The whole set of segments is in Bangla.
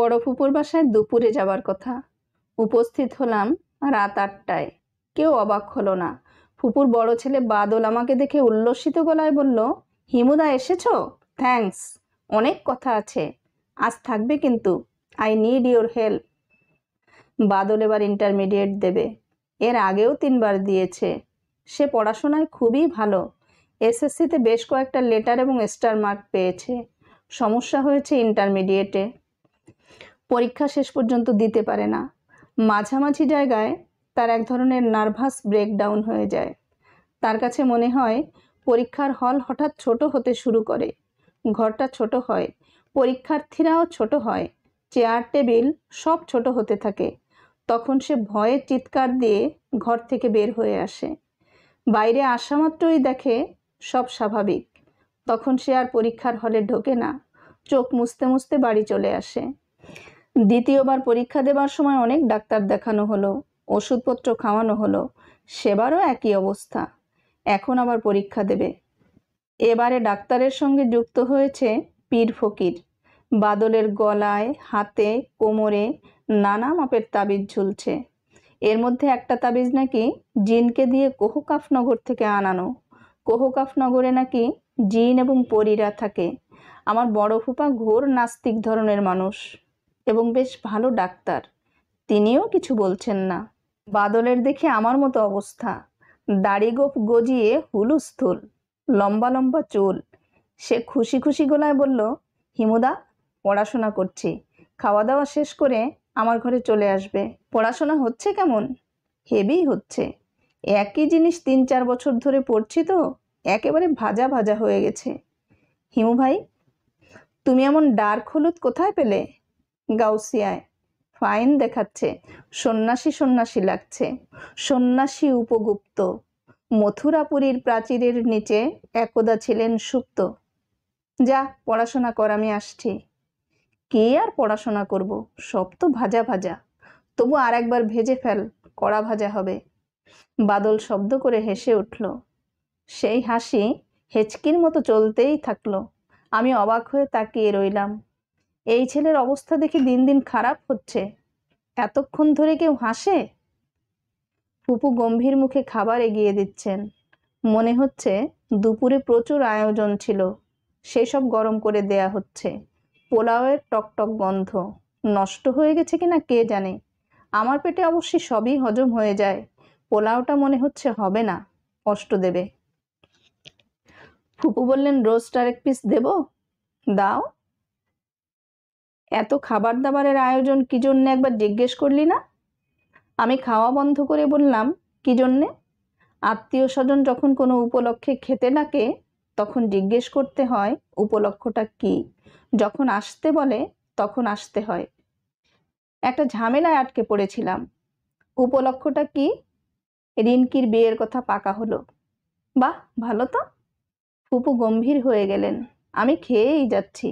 বড় ফুপুর বাসায় দুপুরে যাবার কথা উপস্থিত হলাম রাত আটটায় কেউ অবাক হলো না ফুপুর বড় ছেলে বাদল আমাকে দেখে উল্লসিত গলায় বলল হিমুদা এসেছ থ্যাংকস অনেক কথা আছে আজ থাকবে কিন্তু I need your help Badal এবার ইন্টারমিডিয়েট দেবে এর আগেও তিনবার দিয়েছে সে পড়াশোনায় খুবই ভালো এসএসসিতে বেশ কয়েকটা লেটার এবং স্টার মার্ক পেয়েছে সমস্যা হয়েছে ইন্টারমিডিয়েটে পরীক্ষা শেষ পর্যন্ত দিতে পারে না মাঝামাঝি জায়গায় তার এক ধরনের নার্ভাস ব্রেকডাউন হয়ে যায় তার কাছে মনে হয় পরীক্ষার হল হঠাৎ ছোট হতে শুরু করে ঘরটা ছোট হয় পরীক্ষার্থীরাও ছোট হয় চেয়ার টেবিল সব ছোট হতে থাকে তখন সে ভয়ে চিৎকার দিয়ে ঘর থেকে বের হয়ে আসে বাইরে আসা মাত্রই দেখে সব স্বাভাবিক তখন সে আর পরীক্ষার হলে ঢোকে না চোখ মুছতে মুছতে বাড়ি চলে আসে দ্বিতীয়বার পরীক্ষা দেবার সময় অনেক ডাক্তার দেখানো হলো ওষুধপত্র খাওয়ানো হলো সেবারও একই অবস্থা এখন আবার পরীক্ষা দেবে এবারে ডাক্তারের সঙ্গে যুক্ত হয়েছে পীর ফকির বাদলের গলায় হাতে কোমরে নানা মাপের তাবিজ ঝুলছে এর মধ্যে একটা তাবিজ নাকি জিনকে দিয়ে কোহকাফনগর থেকে আনানো কোহকাফনগরে নাকি জিন এবং পরীরা থাকে আমার বড় ফুপা ঘোর নাস্তিক ধরনের মানুষ এবং বেশ ভালো ডাক্তার তিনিও কিছু বলছেন না বাদলের দেখে আমার মতো অবস্থা দাড়ি গোপ গজিয়ে হুলুস্থুল লম্বা লম্বা চুল সে খুশি খুশি গলায় বলল হিমুদা পড়াশোনা করছি খাওয়া দাওয়া শেষ করে আমার ঘরে চলে আসবে পড়াশোনা হচ্ছে কেমন হেভি হচ্ছে একই জিনিস তিন চার বছর ধরে পড়ছি তো একেবারে ভাজা ভাজা হয়ে গেছে হিমু ভাই তুমি এমন ডার্ক হলুদ কোথায় পেলে গাউসিয়ায় ফাইন দেখাচ্ছে সন্ন্যাসী সন্ন্যাসী লাগছে সন্ন্যাসী উপগুপ্ত মথুরাপুরীর প্রাচীরের নিচে একদা ছিলেন সুপ্ত যা পড়াশোনা কর আমি আসছি কে আর পড়াশোনা করব সব তো ভাজা ভাজা তবু আর একবার ভেজে ফেল কড়া ভাজা হবে বাদল শব্দ করে হেসে উঠল সেই হাসি হেচকির মতো চলতেই থাকলো আমি অবাক হয়ে তাকিয়ে রইলাম এই ছেলের অবস্থা দেখে দিন দিন খারাপ হচ্ছে এতক্ষণ ধরে কেউ হাসে ফুপু গম্ভীর মুখে খাবার এগিয়ে দিচ্ছেন মনে হচ্ছে দুপুরে প্রচুর আয়োজন ছিল সেসব গরম করে দেয়া হচ্ছে পোলাওয়ের টকটক গন্ধ নষ্ট হয়ে গেছে কিনা কে জানে আমার পেটে অবশ্যই সবই হজম হয়ে যায় পোলাওটা মনে হচ্ছে হবে না কষ্ট দেবে ফুপু বললেন রোস্ট আরেক এক পিস দেব দাও এত খাবার দাবারের আয়োজন কী জন্যে একবার জিজ্ঞেস করলি না আমি খাওয়া বন্ধ করে বললাম কী জন্যে আত্মীয় স্বজন যখন কোনো উপলক্ষে খেতে ডাকে তখন জিজ্ঞেস করতে হয় উপলক্ষটা কি যখন আসতে বলে তখন আসতে হয় একটা ঝামেলায় আটকে পড়েছিলাম উপলক্ষটা কি রিনকির বিয়ের কথা পাকা হলো বাহ ভালো তো ফুপু গম্ভীর হয়ে গেলেন আমি খেয়েই যাচ্ছি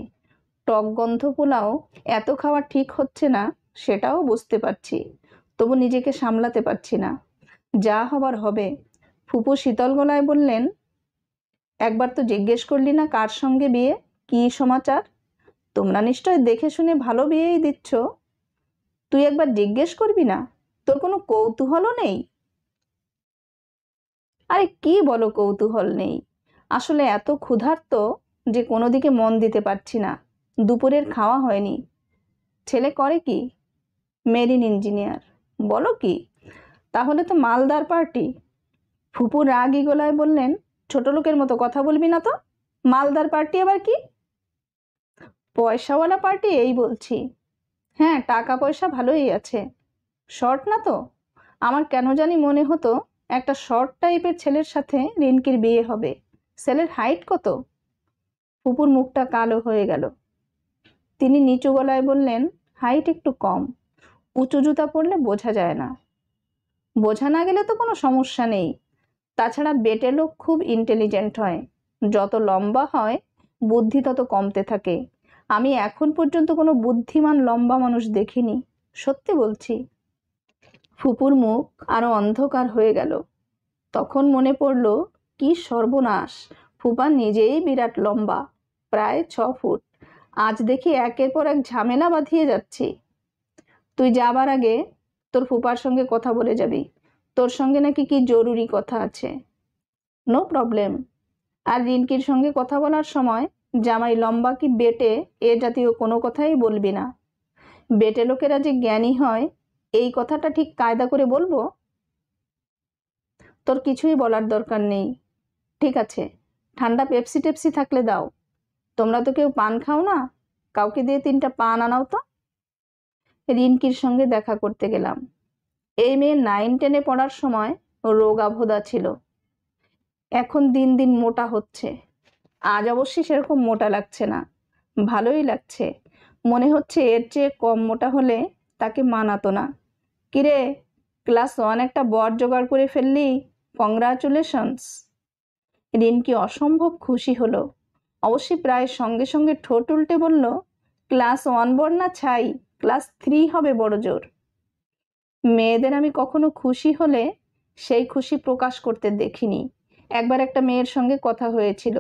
টক গন্ধ পোলাও এত খাওয়া ঠিক হচ্ছে না সেটাও বুঝতে পারছি তবু নিজেকে সামলাতে পারছি না যা হবার হবে ফুপু শীতল গলায় বললেন একবার তো জিজ্ঞেস করলি না কার সঙ্গে বিয়ে কি সমাচার তোমরা নিশ্চয় দেখে শুনে ভালো বিয়েই দিচ্ছ তুই একবার জিজ্ঞেস করবি না তোর কোনো কৌতূহলও নেই আরে কি বলো কৌতূহল নেই আসলে এত ক্ষুধার্ত যে কোনো দিকে মন দিতে পারছি না দুপুরের খাওয়া হয়নি ছেলে করে কি মেরিন ইঞ্জিনিয়ার বলো কি তাহলে তো মালদার পার্টি ফুপু রাগি গোলায় বললেন ছোট লোকের মতো কথা বলবি না তো মালদার পার্টি আবার কি পয়সাওয়ালা পার্টি এই বলছি হ্যাঁ টাকা পয়সা ভালোই আছে শর্ট না তো আমার কেন জানি মনে হতো একটা শর্ট টাইপের ছেলের সাথে রিনকির বিয়ে হবে ছেলের হাইট কত ফুপুর মুখটা কালো হয়ে গেল তিনি নিচু গলায় বললেন হাইট একটু কম উঁচু জুতা পরলে বোঝা যায় না বোঝা না গেলে তো কোনো সমস্যা নেই তাছাড়া বেটে লোক খুব ইন্টেলিজেন্ট হয় যত লম্বা হয় বুদ্ধি তত কমতে থাকে আমি এখন পর্যন্ত কোনো বুদ্ধিমান লম্বা মানুষ দেখিনি সত্যি বলছি ফুপুর মুখ আরও অন্ধকার হয়ে গেল তখন মনে পড়ল কি সর্বনাশ ফুপা নিজেই বিরাট লম্বা প্রায় ছ ফুট আজ দেখি একের পর এক ঝামেলা বাঁধিয়ে যাচ্ছি তুই যাবার আগে তোর ফুপার সঙ্গে কথা বলে যাবি তোর সঙ্গে নাকি কি জরুরি কথা আছে নো প্রবলেম আর রিনকির সঙ্গে কথা বলার সময় জামাই লম্বা কি বেটে এ জাতীয় কোনো কথাই বলবি না বেটে লোকেরা যে জ্ঞানী হয় এই কথাটা ঠিক কায়দা করে বলবো তোর কিছুই বলার দরকার নেই ঠিক আছে ঠান্ডা পেপসি টেপসি থাকলে দাও তোমরা তো কেউ পান খাও না কাউকে দিয়ে তিনটা পান আনাও তো রিনকির সঙ্গে দেখা করতে গেলাম এই মেয়ে নাইন টেনে পড়ার সময় রোগ রোগাভোদা ছিল এখন দিন দিন মোটা হচ্ছে আজ অবশ্যই সেরকম মোটা লাগছে না ভালোই লাগছে মনে হচ্ছে এর চেয়ে কম মোটা হলে তাকে মানাতো না কিরে ক্লাস ওয়ান একটা বর জোগাড় করে ফেললি কংগ্রাচুলেশনস রিনকি অসম্ভব খুশি হলো অবশ্যই প্রায় সঙ্গে সঙ্গে ঠোঁট উল্টে বলল ক্লাস ওয়ান না ছাই ক্লাস থ্রি হবে বড় জোর মেয়েদের আমি কখনো খুশি হলে সেই খুশি প্রকাশ করতে দেখিনি একবার একটা মেয়ের সঙ্গে কথা হয়েছিল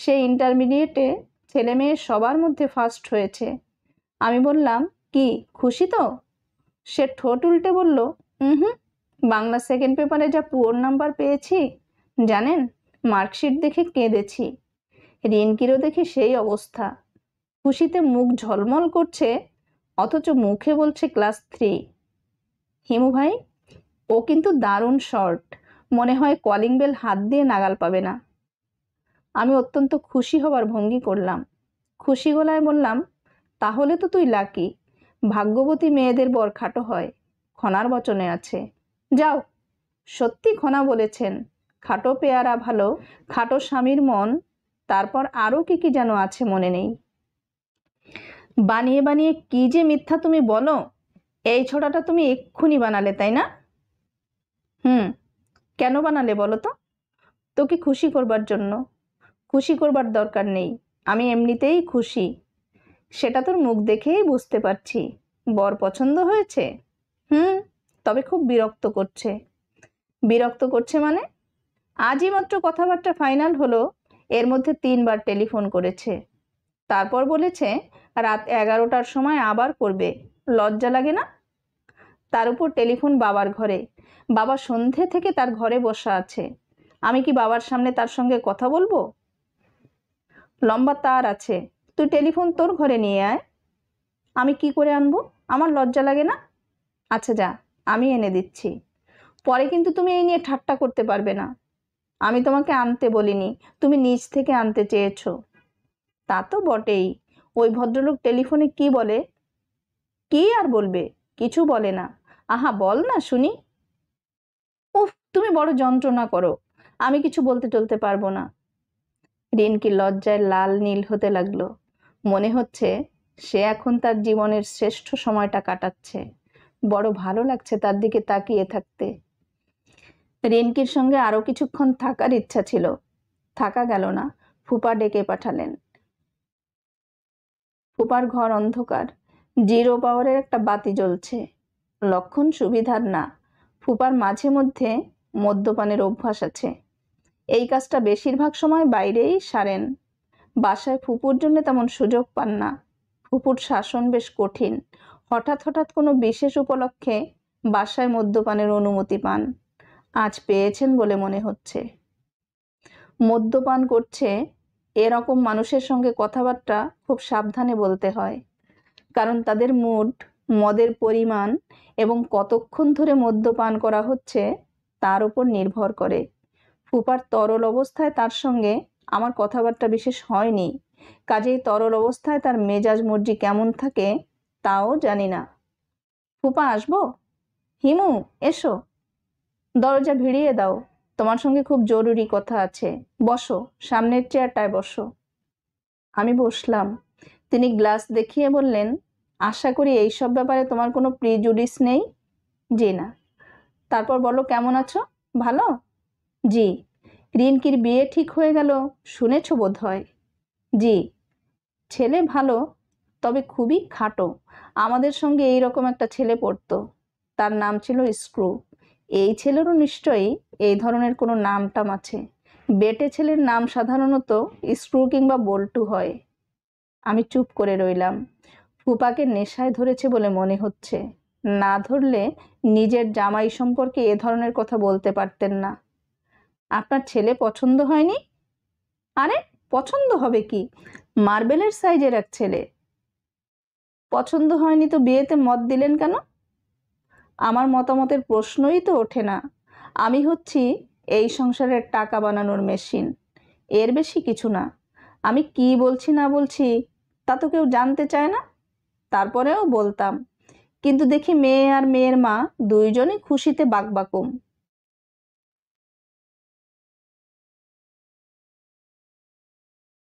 সে ইন্টারমিডিয়েটে ছেলে মেয়ে সবার মধ্যে ফার্স্ট হয়েছে আমি বললাম কি খুশি তো সে ঠোঁট উল্টে বলল হুম বাংলা সেকেন্ড পেপারে যা পুয়োর নাম্বার পেয়েছি জানেন মার্কশিট দেখে কেঁদেছি রিনকিরও দেখি সেই অবস্থা খুশিতে মুখ ঝলমল করছে অথচ মুখে বলছে ক্লাস থ্রি হিমু ভাই ও কিন্তু দারুণ শর্ট মনে হয় কলিং বেল হাত দিয়ে নাগাল পাবে না আমি অত্যন্ত খুশি হবার ভঙ্গি করলাম খুশি গলায় বললাম তাহলে তো তুই লাকি ভাগ্যবতী মেয়েদের বর খাটো হয় খনার বচনে আছে যাও সত্যি খনা বলেছেন খাটো পেয়ারা ভালো খাটো স্বামীর মন তারপর আরও কি কি যেন আছে মনে নেই বানিয়ে বানিয়ে কি যে মিথ্যা তুমি বলো এই ছোটাটা তুমি এক্ষুনি বানালে তাই না হুম কেন বানালে বলো তো তোকে খুশি করবার জন্য খুশি করবার দরকার নেই আমি এমনিতেই খুশি সেটা তোর মুখ দেখেই বুঝতে পারছি বর পছন্দ হয়েছে হুম তবে খুব বিরক্ত করছে বিরক্ত করছে মানে আজই মাত্র কথাবার্তা ফাইনাল হলো এর মধ্যে তিনবার টেলিফোন করেছে তারপর বলেছে রাত এগারোটার সময় আবার করবে লজ্জা লাগে না তার উপর টেলিফোন বাবার ঘরে বাবা সন্ধে থেকে তার ঘরে বসা আছে আমি কি বাবার সামনে তার সঙ্গে কথা বলবো লম্বা তার আছে তুই টেলিফোন তোর ঘরে নিয়ে আয় আমি কি করে আনবো আমার লজ্জা লাগে না আচ্ছা যা আমি এনে দিচ্ছি পরে কিন্তু তুমি এই নিয়ে ঠাট্টা করতে পারবে না আমি তোমাকে আনতে বলিনি তুমি নিজ থেকে আনতে চেয়েছ তা তো বটেই ওই ভদ্রলোক টেলিফোনে কি বলে কি আর বলবে কিছু বলে না আহা বল না শুনি উফ তুমি বড় যন্ত্রণা করো আমি কিছু বলতে টলতে পারবো না রিনকি লজ্জায় লাল নীল হতে লাগলো মনে হচ্ছে সে এখন তার জীবনের শ্রেষ্ঠ সময়টা কাটাচ্ছে বড় ভালো লাগছে তার দিকে তাকিয়ে থাকতে রেনকির সঙ্গে আরও কিছুক্ষণ থাকার ইচ্ছা ছিল থাকা গেল না ফুপা ডেকে পাঠালেন ফুপার ঘর অন্ধকার জিরো পাওয়ারের একটা বাতি জ্বলছে লক্ষণ সুবিধার না ফুপার মাঝে মধ্যে মদ্যপানের অভ্যাস আছে এই কাজটা বেশিরভাগ সময় বাইরেই সারেন বাসায় ফুপুর জন্য তেমন সুযোগ পান না ফুপুর শাসন বেশ কঠিন হঠাৎ হঠাৎ কোনো বিশেষ উপলক্ষে বাসায় মদ্যপানের অনুমতি পান আজ পেয়েছেন বলে মনে হচ্ছে মদ্যপান করছে এরকম মানুষের সঙ্গে কথাবার্তা খুব সাবধানে বলতে হয় কারণ তাদের মুড মদের পরিমাণ এবং কতক্ষণ ধরে মদ্যপান করা হচ্ছে তার উপর নির্ভর করে ফুপার তরল অবস্থায় তার সঙ্গে আমার কথাবার্তা বিশেষ হয়নি কাজেই তরল অবস্থায় তার মেজাজ মর্জি কেমন থাকে তাও জানি না ফুপা আসবো হিমু এসো দরজা ভিড়িয়ে দাও তোমার সঙ্গে খুব জরুরি কথা আছে বসো সামনের চেয়ারটায় বসো আমি বসলাম তিনি গ্লাস দেখিয়ে বললেন আশা করি এইসব ব্যাপারে তোমার কোনো প্রিজুডিস নেই জি না তারপর বলো কেমন আছো ভালো জি রিনকির বিয়ে ঠিক হয়ে গেল শুনেছ বোধ হয় জি ছেলে ভালো তবে খুবই খাটো আমাদের সঙ্গে এই রকম একটা ছেলে পড়তো তার নাম ছিল স্ক্রু এই ছেলেরও নিশ্চয়ই এই ধরনের কোনো নাম টাম আছে বেটে ছেলের নাম সাধারণত স্ক্রু কিংবা বল্টু হয় আমি চুপ করে রইলাম ফুপাকে নেশায় ধরেছে বলে মনে হচ্ছে না ধরলে নিজের জামাই সম্পর্কে এ ধরনের কথা বলতে পারতেন না আপনার ছেলে পছন্দ হয়নি আরে পছন্দ হবে কি মার্বেলের সাইজের এক ছেলে পছন্দ হয়নি তো বিয়েতে মত দিলেন কেন আমার মতামতের প্রশ্নই তো ওঠে না আমি হচ্ছি এই সংসারের টাকা বানানোর মেশিন এর বেশি কিছু না আমি কি বলছি না বলছি তা তো কেউ জানতে চায় না তারপরেও বলতাম কিন্তু দেখি মেয়ে আর মেয়ের মা দুইজনই খুশিতে বাকবাকুম